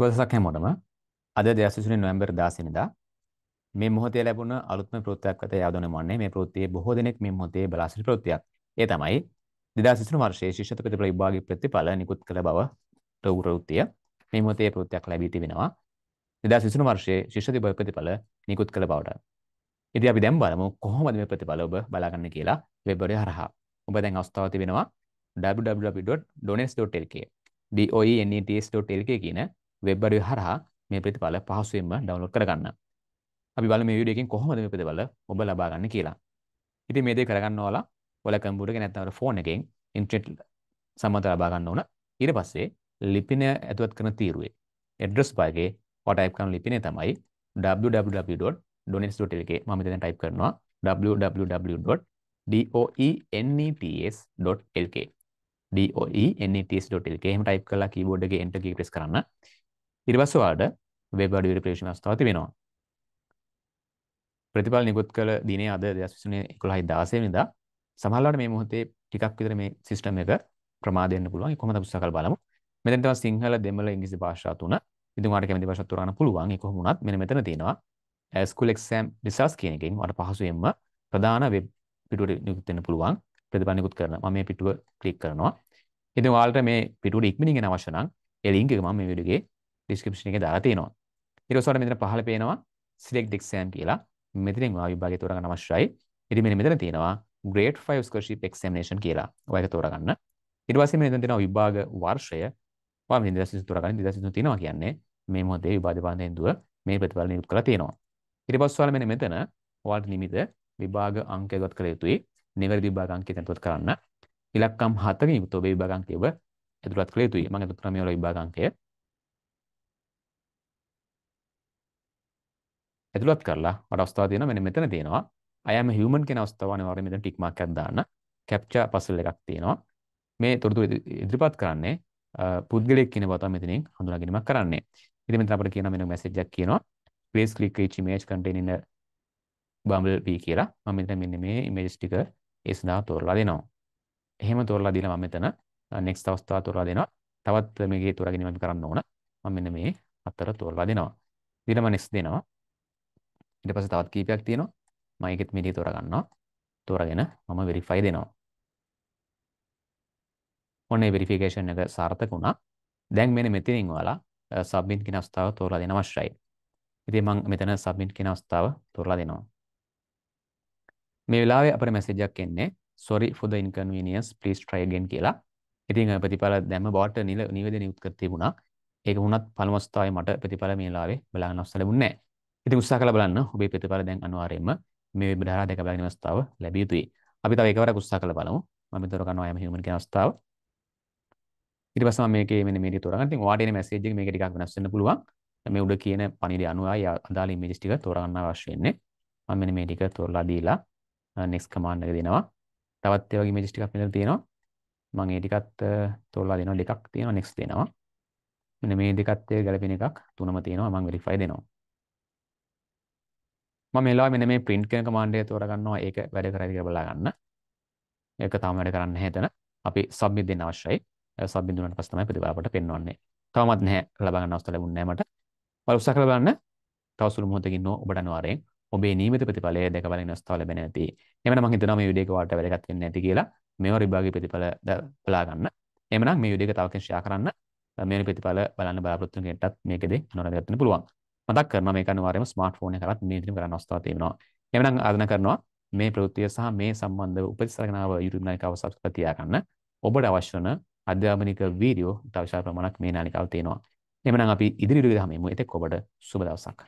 සුවදසක් හැමෝටම අද දෙයසිසුනේ නොවැම්බර් 16 වෙනිදා මේ මොහොතේ ලැබුණ අලුත්ම ප්‍රවෘත්තියක් අත යාදොනේ මොන්නේ මේ ප්‍රවෘත්තියේ බොහෝ දෙනෙක් මේ මොහොතේ බලා සිටි ප්‍රවෘත්තියක්. ඒ තමයි 2023 වර්ෂයේ ශිෂ්‍යත ප්‍රතිඵල විභාගයේ ප්‍රතිඵල නිකුත් කළ බව ප්‍රවෘත්තිය. මේ මොහොතේ ප්‍රවෘත්තියක් ලැබී තිබෙනවා. 2023 වර්ෂයේ ශිෂ්‍යත ප්‍රතිඵල නිකුත් කළ බවට. ඉතින් අපි දැන් බලමු කොහොමද මේ ප්‍රතිඵල ඔබ බලාගන්නේ කියලා වෙබ් එකේ හරහා. ඔබ දැන් අවස්ථාව තිබෙනවා www.donets.lk doens.lk e කියන වෙබ් අඩවිය හරහා මේ ප්‍රතිඵල පහසුවෙන්ම ඩවුන්ලෝඩ් කරගන්න. අපි බලමු මේ වීඩියෝ එකෙන් කොහොමද මේ ප්‍රතිඵල ඔබ ලබා ගන්න කියලා. ඉතින් මේ දේ කරගන්න ඕලා ඔයාලා කම්පියුටර් එකේ නැත්නම් ෆෝන් එකෙන් ඉන්ටර්නෙට් සම්මත ලබා ගන්න ඕන. ඊට පස්සේ ලිපිනය ඇතුළත් කරන තීරුවේ ඇඩ්‍රස් පහ එකේ ඔයා ටයිප් කරන ලිපිනය තමයි www.donates.lk මම මෙතන ටයිප් කරනවා www.doenets.lk doenets.lk එහෙම ටයිප් කරලා කීබෝඩ් එකේ enter key press කරන්න. ඊට පස්සේ ඔයාලට වෙබ් අඩවියට ප්‍රවේශන අවස්ථාව තිබෙනවා. ප්‍රතිඵල නිකුත් කළ දිනේ අද 2021 වෙනිදා සමහරවිට මේ මොහොතේ ටිකක් විතර මේ සිස්ටම් එක ප්‍රමාද වෙන්න පුළුවන්. ඒක කොහොමද පුස්තකල් බලමු. මෙතන තමයි සිංහල දෙමළ ඉංග්‍රීසි භාෂා තුන. ඉතින් ඔයාලට කැමති භාෂා තුරාන පුළුවන්. ඒක කොහොම වුණත් මෙන්න මෙතන තියෙනවා. ස්කූල් එක්සෑම් රිසල්ට්ස් කියන එකෙන් ඔයාලට පහසුවෙන්ම ප්‍රධාන වෙබ් පිටුවට නිකුත් වෙන්න පුළුවන්. ප්‍රතිඵල නිකුත් කරන මම මේ පිටුව ක්ලික් කරනවා. ඉතින් ඔයාලට මේ පිටුවට ඉක්මනින් එන අවශ්‍ය නම් ඒ ලින්ක් එක මම මේ වීඩියෝගේ description එකේ දාලා තියෙනවා. ඊට පස්සේ මෙතන පහළ පේනවා select exam කියලා. මෙතනින් ඔයා විභාගය තෝරගන්න අවශ්‍යයි. ඉතින් මෙන්න මෙතන තියෙනවා grade 5 scholarship examination කියලා. ඔයා ඒක තෝරගන්න. ඊට පස්සේ මෙතන තියෙනවා විභාග වර්ෂය. ඔයා මෙතන 2023 තෝරගන්න 2023 තියෙනවා කියන්නේ මේ මොහොතේ විභාග දෙපාර්තමේන්තුව මේ ප්‍රතිඵල නිකුත් කරලා තියෙනවා. ඊට පස්සේ ඔයාලා මෙන්න මෙතන ඔයාලට නිමිත විභාග අංක ඉවත් කළ යුතුයි. නිවැරදි විභාග අංකය තැන්පත් කරන්න. ඉලක්කම් හතකින් යුක්ත ඔබේ විභාග අංකය ඔබ ඇතුළත් කළ යුතුයි. මම අතුත් ක්‍රමයේ වල විභාග අංකය ඇතුළත් කරලා මට අවස්ථාව තියෙනවා මෙන්න මෙතන තියෙනවා I am a human කියන අවස්ථාව අනිවාර්යයෙන් මෙතන ටික් මාක් එකක් දාන්න capture puzzle එකක් තියෙනවා මේ තොරතුරු ඉදිරිපත් කරන්නේ පුද්ගලයෙක් කියන බව තමයි මෙතනින් හඳුනා ගැනීමක් කරන්නේ ඉතින් මෙතන අපිට කියනවා මෙන්න මැසේජ් එකක් කියනවා please click each image containing a bumblebee කියලා මම මෙතන මෙන්න මේ images ටික ඒ සඳහා තෝරලා දෙනවා එහෙම තෝරලා දීලා මම මෙතන next අවස්ථාව තෝරලා දෙනවා තවත් මේකේ තෝරා ගැනීම අපි කරන්න ඕන මම මෙන්න මේ අතර තෝරලා දෙනවා ඊළඟ next දෙනවා ඊට පස්සේ තවත් කීපයක් තියෙනවා. මම ඒකෙත් මේ ටික තෝරගන්නවා. තෝරගෙන මම verify දෙනවා. ඔන්න ඒ verification එක සාර්ථක වුණා. දැන් මෙන්න මෙතනින් ඔයාලා submit කියන අවස්ථාව තෝරලා දෙන්න අවශ්‍යයි. ඉතින් මම මෙතන submit කියන අවස්ථාව තෝරලා දෙනවා. මේ වෙලාවේ අපිට මැසේජ් එකක් එන්නේ sorry for the inconvenience please try again කියලා. ඉතින් ප්‍රතිඵල දැම්ම බවට නිල නිවේදනය උත් කර තිබුණා. ඒක වුණත් පළමු අවස්ථාවේ මට ප්‍රතිඵල මේ වෙලාවේ බලාගන්න අවස්ථාව ලැබුණේ නැහැ. ඉතින් උත්සාහ කරලා බලන්න ඔබේ ප්‍රතිඵල දැන් අනිවාර්යයෙන්ම මේ වෙබ් ධාරා දැක බලන අවස්ථාව ලැබිය යුතුයි. අපි තව එකවරක් උත්සාහ කරලා බලමු. මම මෙතන ගන්නවා යම හියුමන් කියන අවස්ථාව. ඊට පස්සේ මම මේකේ මෙන්න මේ ටික තෝරගන්න. ඉතින් ඔයාට එන මැසේජ් එක මේක ටිකක් වෙනස් වෙන්න පුළුවන්. මේ උඩ කියන පණිවිඩය අනුව ආය අදාළ ඉමේජස් ටික තෝරගන්න අවශ්‍ය වෙන්නේ. මම මෙන්න මේ ටික තෝරලා දීලා next command එක දෙනවා. තවත් ඒ වගේ ඉමේජස් ටිකක් මෙතන තියෙනවා. මම ඒ ටිකත් තෝරලා දෙනවා. දෙකක් තියෙනවා next දෙනවා. මෙන්න මේ දෙකත් ගැලපෙන එකක් තුනම තියෙනවා. මම verify දෙනවා. මම මේලා මෙන්න මේ print කියන command එක තෝරගන්නවා ඒක වැඩ කරයිද කියලා බලා ගන්න. ඒක තාම වැඩ කරන්නේ නැහැ එතන. අපි submit දෙන්න අවශ්‍යයි. submit දුන්නාට පස්සේ තමයි ප්‍රතිඵල අපට පෙන්වන්නේ. තවමත් නැහැ ලබා ගන්න අවස්ථාව ලැබුණේ නැහැ මට. ඔයාලා උත්සාහ කරලා බලන්න. තව සුළු මොහොතකින් ඔබට අනිවාර්යෙන් ඔබේ නීමිත ප්‍රතිඵලය දැක බලන අවස්ථාව ලැබෙන ඇති. එමනම් මම හිතනවා මේ වීඩියෝ එක වාට වැදගත් වෙන්නේ නැති කියලා. මේවා විභාගයේ ප්‍රතිඵල බලා ගන්න. එමනම් මේ වීඩියෝ එක තව කෙනෙක් ෂෙයා කරන්න. මේ ප්‍රතිඵල බලන්න බලාපොරොත්තු වෙන කෙනෙක්ටත් මේකෙදී අනුරාධකත්වන්න පුළුවන්. මතක් කරනවා මේක අනිවාර්යයෙන්ම ස්මාර්ට්ෆෝන් එක කරත් මේ ඉදිරිම කරන්න අවස්ථාවක් තියෙනවා. එමනම් ආදන කරනවා මේ ප්‍රවෘත්තිය සහ මේ සම්බන්ධව උපදෙස්රණාව YouTube නාලිකාව subscribe තියාගන්න. ඔබට අවශ්‍ය වන අධ්‍යාපනික වීඩියෝ තව විශාල ප්‍රමාණයක් මේ නාලිකාවේ තියෙනවා. එමනම් අපි ඉදිරි විදිහට හමුවෙමු. එතෙක් ඔබට සුබ දවසක්.